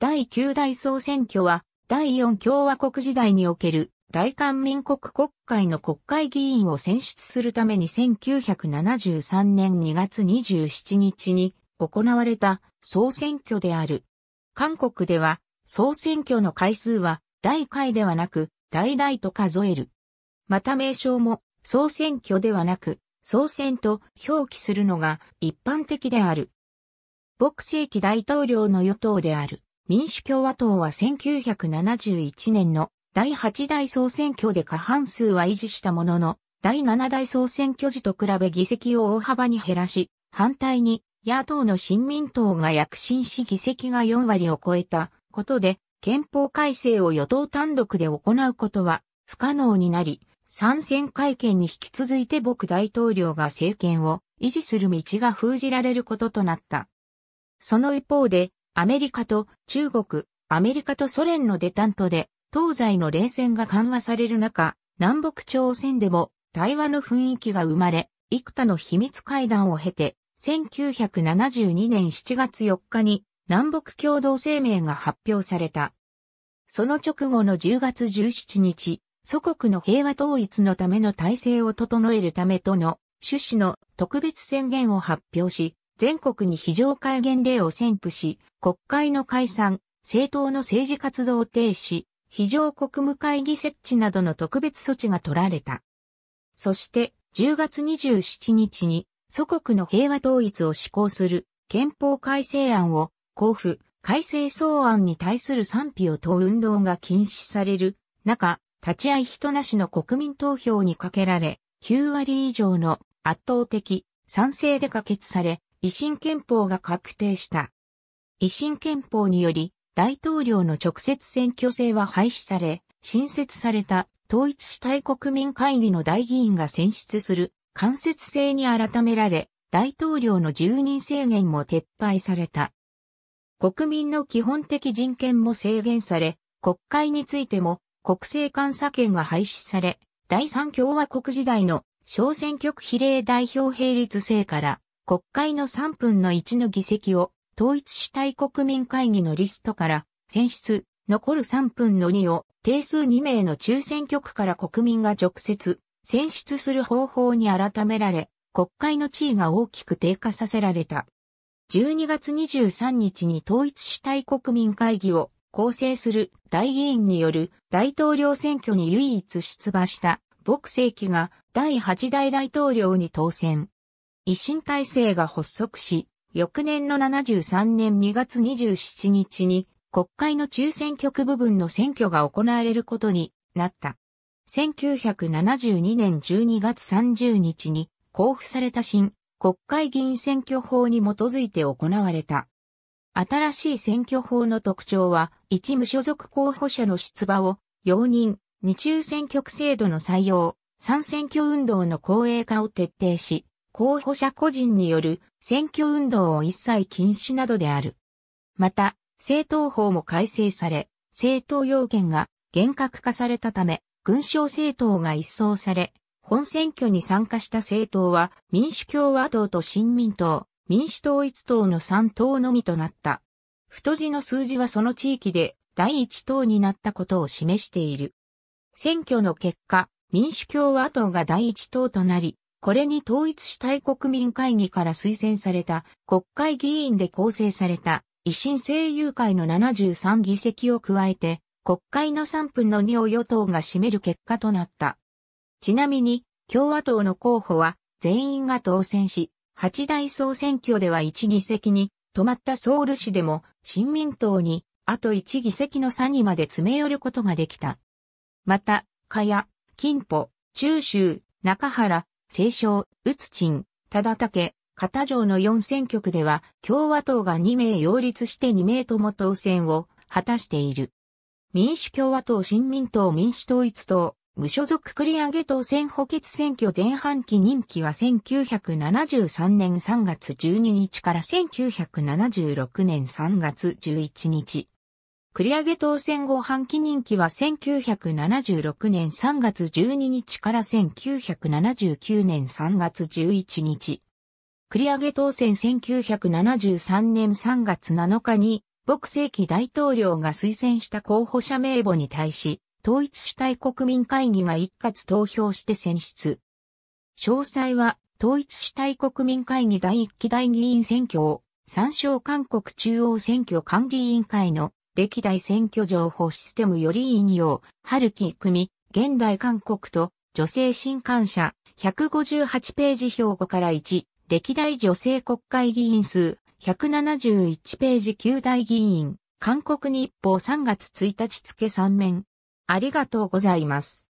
第9代総選挙は、第4共和国時代における大韓民国国会の国会議員を選出するために1973年2月27日に行われた総選挙である。韓国では総選挙の回数は大回ではなく大々と数える。また名称も総選挙ではなく総選と表記するのが一般的である。朴世紀大統領の与党である。民主共和党は1971年の第8代総選挙で過半数は維持したものの、第7代総選挙時と比べ議席を大幅に減らし、反対に野党の新民党が躍進し議席が4割を超えたことで、憲法改正を与党単独で行うことは不可能になり、参戦会見に引き続いて僕大統領が政権を維持する道が封じられることとなった。その一方で、アメリカと中国、アメリカとソ連のデタントで、東西の冷戦が緩和される中、南北朝鮮でも対話の雰囲気が生まれ、幾多の秘密会談を経て、1972年7月4日に南北共同声明が発表された。その直後の10月17日、祖国の平和統一のための体制を整えるためとの趣旨の特別宣言を発表し、全国に非常戒厳令を宣布し、国会の解散、政党の政治活動停止、非常国務会議設置などの特別措置が取られた。そして、10月27日に、祖国の平和統一を施行する憲法改正案を交付、改正草案に対する賛否を問う運動が禁止される中、立ち会い人なしの国民投票にかけられ、9割以上の圧倒的賛成で可決され、維新憲法が確定した。維新憲法により、大統領の直接選挙制は廃止され、新設された統一主体国民会議の大議員が選出する間接制に改められ、大統領の住人制限も撤廃された。国民の基本的人権も制限され、国会についても国政監査権が廃止され、第三共和国時代の小選挙区比例代表並立制から国会の3分の1の議席を統一主体国民会議のリストから選出、残る3分の2を定数2名の抽選局から国民が直接選出する方法に改められ、国会の地位が大きく低下させられた。12月23日に統一主体国民会議を構成する大議員による大統領選挙に唯一出馬した牧政輝が第8代大統領に当選。維新体制が発足し、翌年の73年2月27日に国会の中選挙区部分の選挙が行われることになった。1972年12月30日に交付された新国会議員選挙法に基づいて行われた。新しい選挙法の特徴は、一無所属候補者の出馬を容認、二中選挙区制度の採用、三選挙運動の公営化を徹底し、候補者個人による選挙運動を一切禁止などである。また、政党法も改正され、政党要件が厳格化されたため、軍省政党が一掃され、本選挙に参加した政党は民主共和党と新民党、民主統一党の3党のみとなった。太字の数字はその地域で第1党になったことを示している。選挙の結果、民主共和党が第1党となり、これに統一主体国民会議から推薦された国会議員で構成された維新政友会の73議席を加えて国会の3分の2を与党が占める結果となった。ちなみに共和党の候補は全員が当選し、八大総選挙では1議席に止まったソウル市でも新民党にあと1議席の差にまで詰め寄ることができた。また、かや、金歩、中州、中原、清少、宇津鎮、忠武、片城の4選挙区では共和党が2名擁立して2名とも当選を果たしている。民主共和党新民党民主統一党、無所属繰り上げ当選補欠選挙前半期任期は1973年3月12日から1976年3月11日。繰り上げ当選後半期任期は1976年3月12日から1979年3月11日。繰り上げ当選1973年3月7日に、牧世紀大統領が推薦した候補者名簿に対し、統一主体国民会議が一括投票して選出。詳細は、統一主体国民会議第1期大議員選挙を、参照韓国中央選挙管理委員会の歴代選挙情報システムより引用、春木組、現代韓国と、女性新刊社、158ページ標語から1、歴代女性国会議員数、171ページ旧大議員、韓国日報3月1日付3面。ありがとうございます。